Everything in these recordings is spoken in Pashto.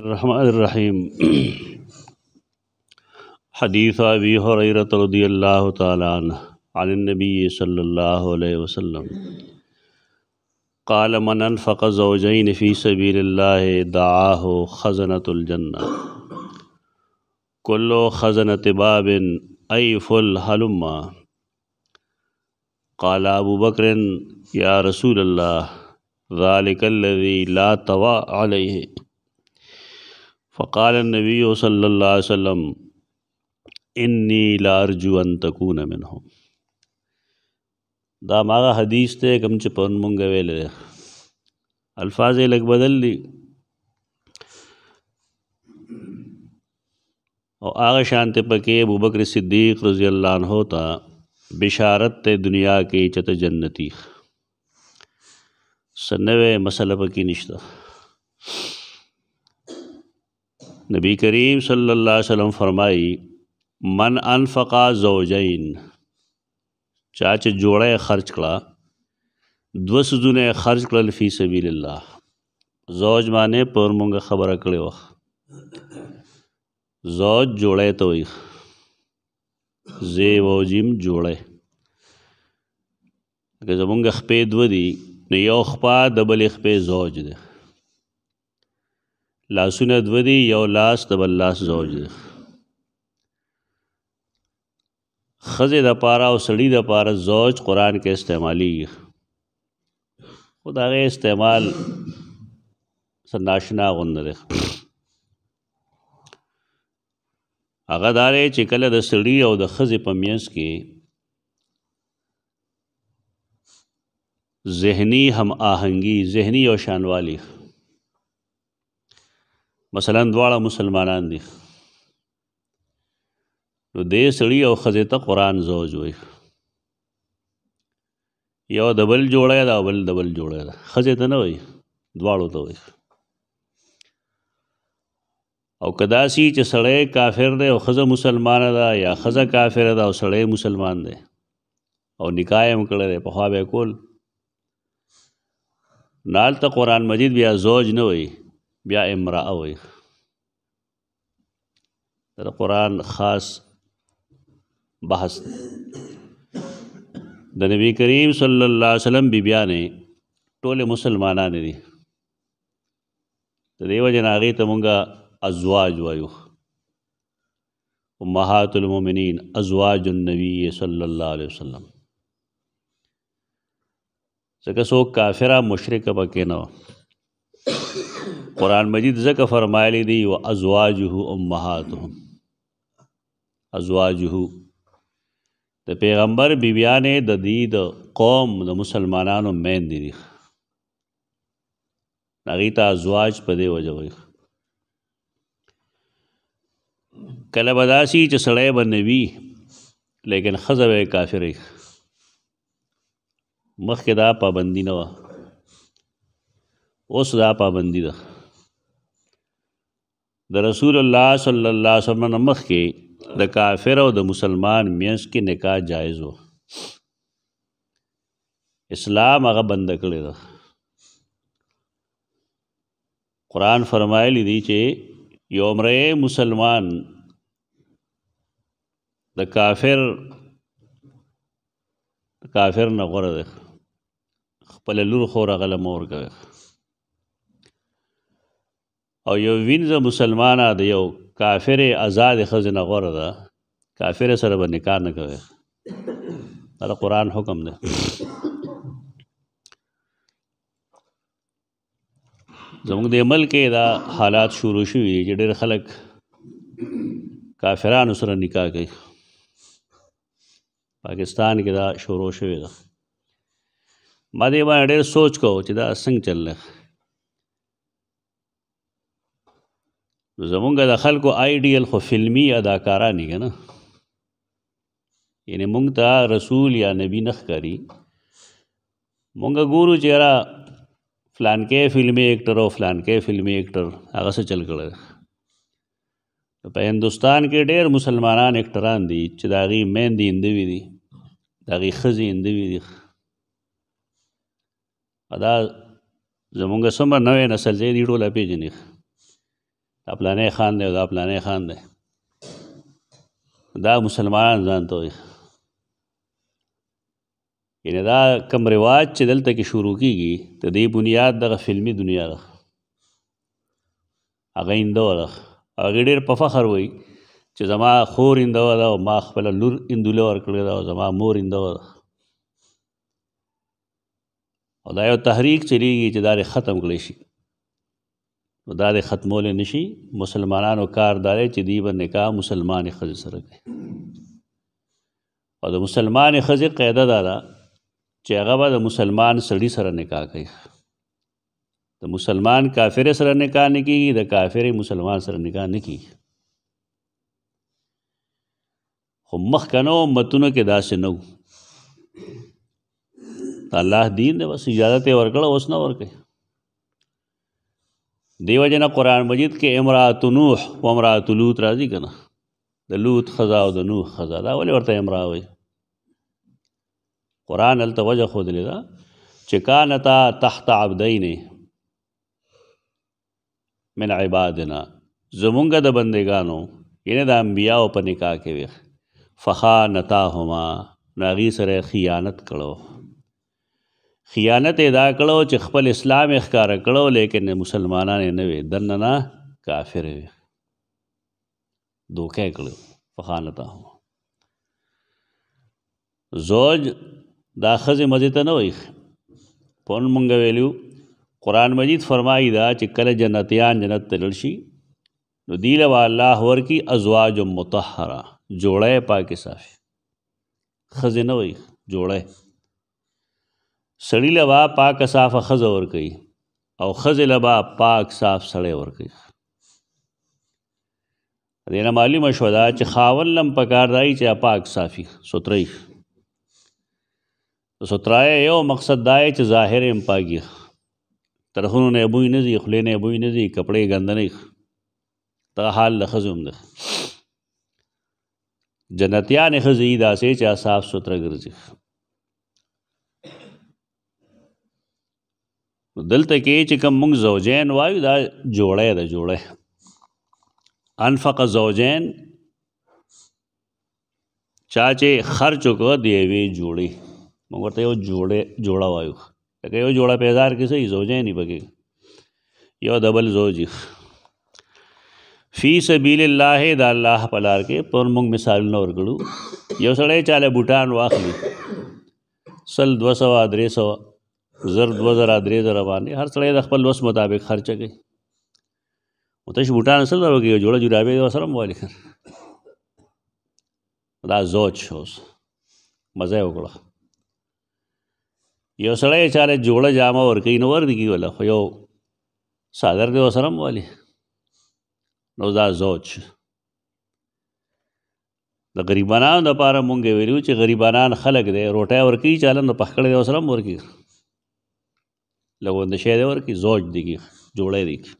الرحمن الرحيم حديث أبي هريرة رضي الله تعالى عنه عن النبي صلى الله عليه وسلم قال من انفق زوجين في سبيل الله دعاه خزنة الجنة كل خزنة باب أي فل هلما قال ابو بكر يا رسول الله ذلك الذي لا توا عليه فقال النبی صلی اللہ علیہ وسلم انی لارجو ان تکون منهم دا ماغه حدیث ته کوم چې پون مونږ ویلې الفاظ یې لګ بدل دي او هغه شانته پکې ابوبکر صدیق رضی الله عنه ته بشارت ته دنیا کې چته جنتی سنوي مسله پکې نشته نبی کریم صلی اللہ علیہ وسلم فرمائی من انفقا زوجین چاچ جوڑے خرچ کړه دو سزونه خرج کړل فی سبیل الله زوج معنی پر مونږه خبره کړې و زوج جوړه ته وي زی وجیم جوړه که زمونږ خپې دو دي نو یو خپا د بل خپې زوج ده لاسونه دو دی یو لاس د بل لاس زوج دی خزه د پاره او سړی د پاره زوج قران کې استعمالي خدای استعمال سناشنا غوند دی هغه دارې چې کله د سړی او د خزه په میانس کې ذهنی هم آهنګي ذهنی او شانوالی خ مثلا دواړه مسلمانان دي نو دې سړی او خزه ته قران زوج وي یو دبل جوړه دا بل دبل جوړه دا خزه ته نه وي دواړو ته وي او کداسي چې سړی کافر دی او خزه مسلمان ده یا خزه کافر ده او سړی مسلمان دی او نکاح هم کړی دی په خوا به کول نال ته قران مجید بیا زوج نه وي بیا امرأه وي دا قرآن خاص بحث د نبی کریم صلی الله علیه وسلم بی بیانې ټول مسلمانان دي د دیو جناغې ته مونږه ازواج وایو امهات المؤمنین ازواج النبی صلی الله علیه وسلم ځکه څوک کافره مشرک پکې نه قرآن مجید ذکر فرمایلی دی و ازواجه امهاتهم ازواجه د پیغمبر بیبیانې د دې د قوم د مسلمانانو مین دي هغه ته ازواج په دی وجوي کله بداسي چې سړی بنوي لیکن خزه کافرې مخکې دا پابندی نه وه اوس دا پابندی ده د رسول الله صلی الله علیه وسلم مخ کې د کافر او د مسلمان مینس کې نکاح جایز و اسلام هغه بند کړی ده قران فرمایلی دی چې یو امره مسلمان د کافر کافر نه غره ده خپل لور خور غل مور کوي او یو وینځه مسلمانه د یو کافر آزاد خزنه غوره ده کافر سره به نکاح نه کوي دا قران حکم دی زموږ د عمل کې دا حالات شروع شوي چې ډېر خلک کافرانو سره نکاح کوي پاکستان کې دا شروع شوی ده ما دې باندې ډېر سوچ کوو چې دا څنګه چلل زمونږ د خلکو آیډیل خو فلمی اداکاران دي نه یعنی مونږ ته رسول یا نبی نخ کری مونږ ګورو چې را فلان کې فلمی ایکټر او فلان کې فلمی ایکټر هغه څه چل کړل په هندستان کې ډېر مسلمانان ایکټران دي چې داغي مهندی اندوی دي داغي خزي اندوی دي دا زمونږ سمه نوې نسل دې ډوله پیژنې دا پلانې خان دی او دا پلانې خان دی دا مسلمانان ځان ته وي یعنی دا کم رواج چې دلته کې شروع کیږي ته دې بنیاد دغه فلمی دنیا ده هغه هندو ده هغه ډېر په فخر وایي چې زما خور هندو ده او ما خپل لور هندوله ورکړې ده او زما مور هندو ده او دا یو تحریک چلیږي چې دا ختم کړی شي دا د ختمول نشي مسلمانانو کار داري چې دی به نکاح مسلمان خځه سره کوي او د مسلمان خځه قاعده دا ده چې هغه به د مسلمان سړي سره نکاح کوي د مسلمان کافر سره نکاح نه کیږي د کافر مسلمان سره نکاح نه کیږي خو مخکنو امتونو کې داسې نه وو الله دین دې بس اجازه ته ورکړه اوس نه ورکړي دیو جنا قرآن مجید کې امرات نوح و امرات لوط راځي کنه د لوط خزا او د نوح خزا دا ولې ورته امرا وي قرآن ال توجه خود لیدا چې کانتا تحت عبدین من عبادنا زمونږ د بندگانو ینه د انبیا او په نکاح کې وي فخانتاهما ناغي سره خیانت کړو خیانت دا کړو چې خپل اسلام اخکار کړو لیکن مسلمانان نه وي دننا کافر وي دوکه کړو فخانته هو زوج دا خزه مزه ته نه وي پون مونږ ویلو قران مجید فرمایي دا چې کله جنتیان جنت تلل شي نو دیل و الله ورکی ازواج مطهره جوړه پاکه صافي خزه نه وي جوړه سړی لبا پاک صاف خزه ور کوي او خزه لبا پاک صاف سړی ور کوي دینه معلومه شو دا چې خاول لم پکار دای چې پاک صافي سوتري سوترای یو مقصد دای چې ظاهر ام پاګي ترخونو نه ابوی نه دي خلې نه ابوی نه دي کپڑے ګند نه ته حال لخزوم ده جنتیان خزی داسې چې صاف سوتره ګرځي دلته کې چې کوم موږ زوجین وایو دا جوړه ده جوړه انفق زوجین چا چې خرچ وکړ دی وی جوړي موږ ورته یو جوړه جوړه وایو لکه یو جوړه پیدار کې صحیح زوجین یې پکې یو دبل زوجی فی سبیل الله د الله په لار کې پر موږ مثالونه ورګړو یو سړی چاله بوټان واخلي سل 200 300 زر دو زر درې زر باندې هر سړی د خپل وس مطابق خرچه کوي وتش بوټان سره وروګي جوړه جوړابې وسره موالی کړ دا زوج اوس مزه وکړه یو سړی چاله جوړه جامه ورکې نو ور دیږي ولا خو یو ساګر دی وسره موالی نو دا زوج د غریبانو لپاره مونږ ویلو چې غریبانان خلک دی روټه ورکی چاله نو پخکړې وسره ورکی لو د شی دی ورکی زوج دیږي جوړه دیږي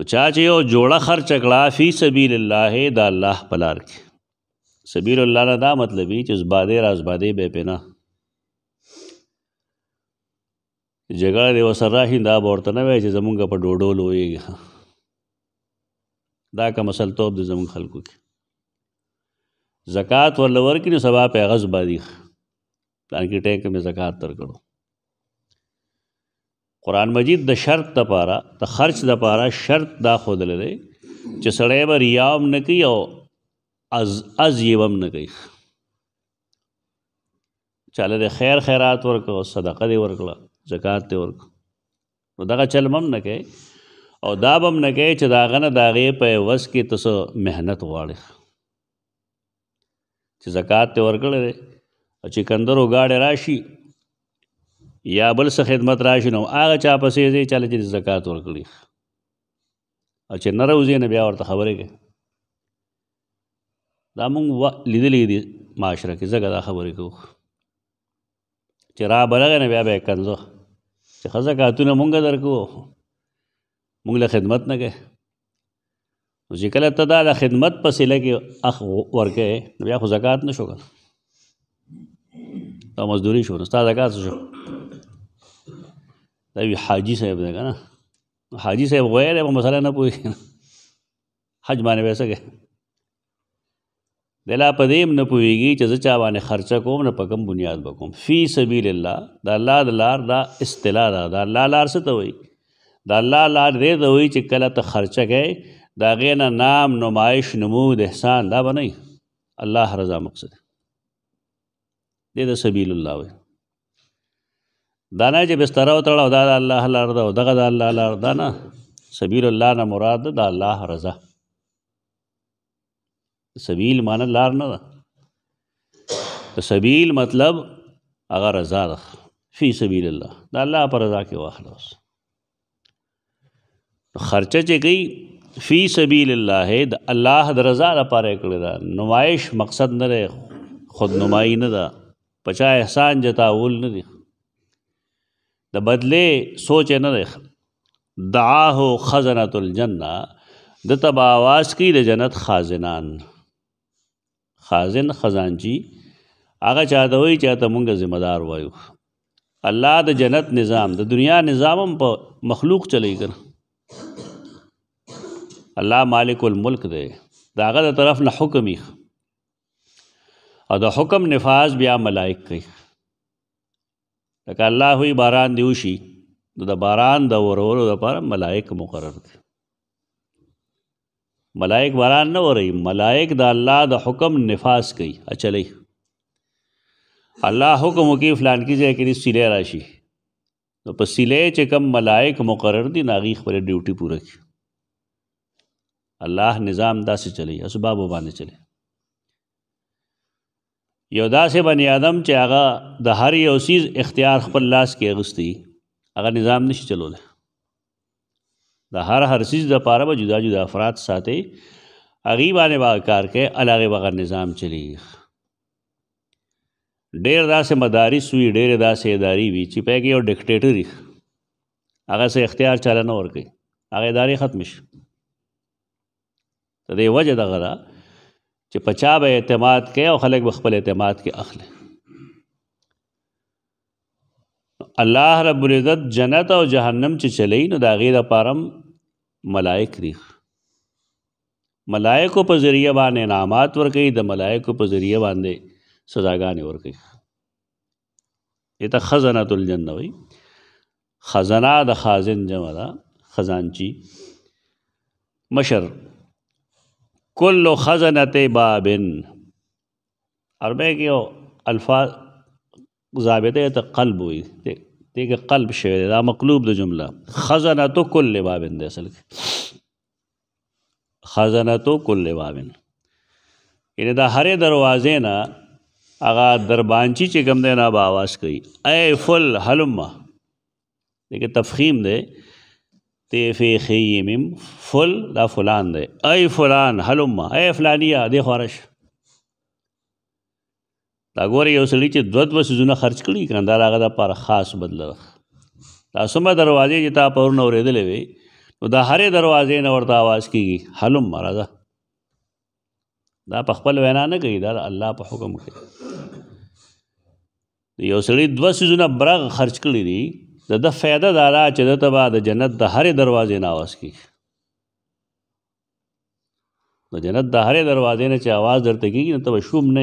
نو چا چې یو جوړه خرچ کړه فی سبیل الله دا الله پلار کې سبیل الله نه دا مطلب دی چې زباده راز باده بے پنا جګړه دی وسره هیندا ورته نه وای چې زمونږ په ډوډو لوی دا کوم اصل توب د زمون خلکو کې زکات ولور کې نو سبا په غز باندې پلان کې ټیک مې زکات تر کړو قران مجید د شرط د پاره د خرج د پاره شرط دا خود لري چې سړی به ریام نه کوي او از از یوم نه کوي چاله د خیر خیرات ورکو صدقه دی ورکړه زکات دی ورکو نو دا چل مم نه کوي او دا بم نه کوي چې دا غنه دا غي په وس کې تاسو مهنت غواړي چې زکات ته ورکړل او چې کندرو گاډه راشي یا بل څه خدمت راشي نو هغه چا پسې ځي چاله چې زکات ورکړي او چې نه راوځي نه بیا ورته خبرې کوي دا مونږ لیدلې دي معاشره کې زګه دا خبرې کوو چې را بلغه نه بیا به کنځو چې خزه کاتونه مونږ درکو مونږ له خدمت نه کوي نو چې کله ته دا د خدمت په سله کې اخ ورکې نو بیا خو زکات نه شو دا مزدوري شو نو ستا زکات شو دا وی حاجی صاحب دی کنه حاجی صاحب غیر په مسله نه پوي حج باندې ویسه کې دلا پدیم نه پويږي چې زه چا باندې خرچه کوم نه پکم بنیاد بکوم فی سبیل الله دا الله د لار دا اصطلاح دا دا الله لار څه ته وایي دا الله لار دې ته وایي چې کله ته خرچه کې دا غینا نام نمایش نمود احسان دا بنئ الله رضا مقصد دې د سبیل الله وایي دا نه چې بستر او تړه دا د الله لار ده دغه د الله لار ده نه سبیل الله نه مراد ده الله رضا سبیل مان لار نه ده سبیل مطلب هغه رضا ده فی سبیل الله دا الله پر رضا کې واخله اوس خرچه چې کوي فی سبیل الله د الله د رضا لپاره کړی دا نمایش مقصد نه لري خود نمایي نه ده پچا احسان جتاول نه دي د بدلې سوچ نه دی دعاه خزنۃ الجنه د تب आवाज کی د جنت خازنان خازن خزانچی هغه چاته وی چاته مونږه ذمہ دار وایو الله د جنت نظام د دنیا نظامم په مخلوق چلی کړ الله مالک الملک دی داغه د طرف نه حکمي او د حکم نفاذ بیا ملائک کوي لکه الله وی باران دی وشي نو د باران د ورولو لپاره ملائک مقرر دي ملائک باران نه وری ملائک د الله د حکم نفاس کوي اچلی الله حکم کوي فلان کی ځای کې سیلې راشي نو په سیلې چې کم ملائک مقرر دي ناغي خپل ډیوټي پوره کوي الله نظام داسې چلی اسباب باندې چلی یو داسې بنی آدم چې هغه د هر یو سیز اختیار خپل لاس کې اغستی هغه نظام نشي چلولی د هر هر سیز د پاره به جدا جدا افراد ساتي هغې باندې به کار کوي علاوه بغیر نظام چلی ډېر داسې مدارس وي ډېر داسې ادارې وي چې پکې یو ډکټیټر وي هغه سه اختیار چلنه ورکوي هغه ادارې ختم شي د دې وجه دغه ده چې په چا به اعتماد کوي او خلک به خپل اعتماد کې اخلي الله رب العزت جنت او جهنم چې چلی نو دا غیر پارم ملائک ریخ ملائکو په ذریعہ باندې انعامات ورکړي د ملائکو په ذریعہ باندې سزاګانې ورکړي ایت خزنۃ الجنه وي خزانه د خازن جمع ده خزانچی مشر کل خزنت بابن عربی کې الفاظ ضابطه ته قلب وي دې کې قلب شوی دا مقلوب د جمله خزنت کل بابن د اصل کې خزنت کل بابن یعنی دا هرې دروازې نه هغه دربانچی چې کوم دی نه به आवाज کوي اے فل حلمه دغه تفخیم دی تیفی خیمیم فل دا فلان دی ای فلان حلم ای فلانیا دی خورش دا ګوره یو سړي چې دوه دوه سيزونه خرج کړي کنه دا هغه د پر خاص بدل دا سمه دروازې چې تا پرون اورېدلې وي نو دا هرې دروازې نه ورته आवाज کیږي حلم مرزا دا په خپل وینا نه کوي دا الله په حکم کوي یو سړي دوه سيزونه برغ خرج کړي دي د د فایده دارا چې د تبا د جنت د هرې دروازې نه आवाज کیږي د جنت د هرې دروازې نه چې आवाज درته کیږي نو ته شوم نه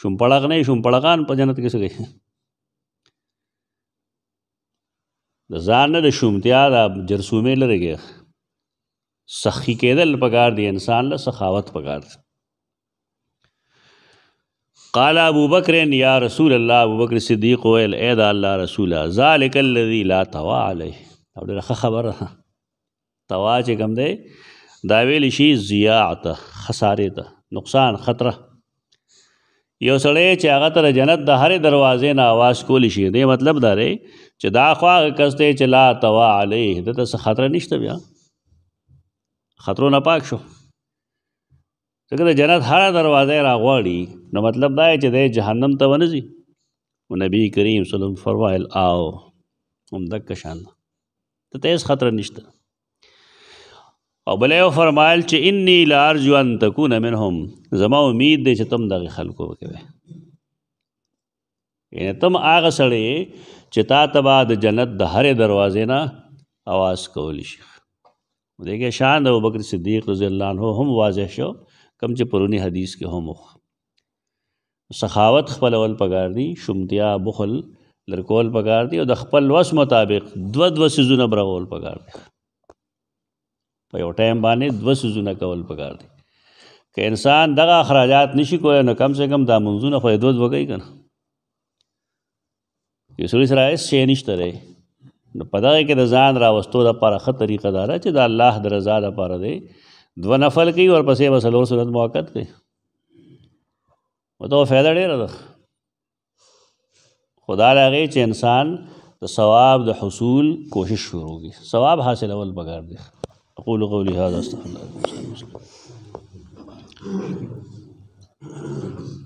شوم پړق نه شوم پړقان په جنت کې سګي د ځان نه د شومتیا د جرسومې لرګي سخی کېدل پکار دی انسان له سخاوت پکار دی قال ابو بکر یا رسول الله ابو بکر صدیق ویل اے دا الله رسوله ذالک الذی لا توا علیه او ډیره خبره توا چې کوم دی دا ویل شي زیاعت خساره ته نقصان خطر یو سړی چې هغه تر جنت د هرې دروازې نه आवाज کول شي دی مطلب دا دی چې دا خوا کسته چې لا توا علیه دته خطر نشته بیا خطرونه پاک شو ځکه د جنت هر دروازه را غواړي نو مطلب دا چې د جهنم ته ونه ځي او نبی کریم صلی الله علیه وسلم فرمایل آو هم دک شان ته تیز خطر نشته او بلې فرمایل چې انی لارجو ان تکون منهم زما امید دی چې تم دغه خلکو وکوي یعنی تم هغه سړی چې تا تبا د جنت د هرې دروازې نه आवाज کولی شي دغه شان ابو بکر صدیق رضی الله عنه هم واضح شو کم چې پرونی حدیث کې هم سخاوت خپلول پکار دی شمتیا بخل لرکول پکار دی او د خپل وس مطابق دو دو سيزونه برغول پکار دی په یو ټایم باندې دو سيزونه کول پکار دی که انسان دغه اخراجات نشي کولای نو کم سه کم دا منځونه خو دود وګی کنه یو سړي سره هیڅ شی نشته دی نو په دغه کې د ځان راوستو لپاره ښه طریقه داره چې د الله د رضا لپاره دی دوه نفل کوي او پسې به سلور سنت موقت کوي مته فائدہ ډیر ده خدا راغی چې انسان د ثواب د حصول کوشش شروع کی ثواب حاصل اول بغیر دي اقول قولي هذا استغفر الله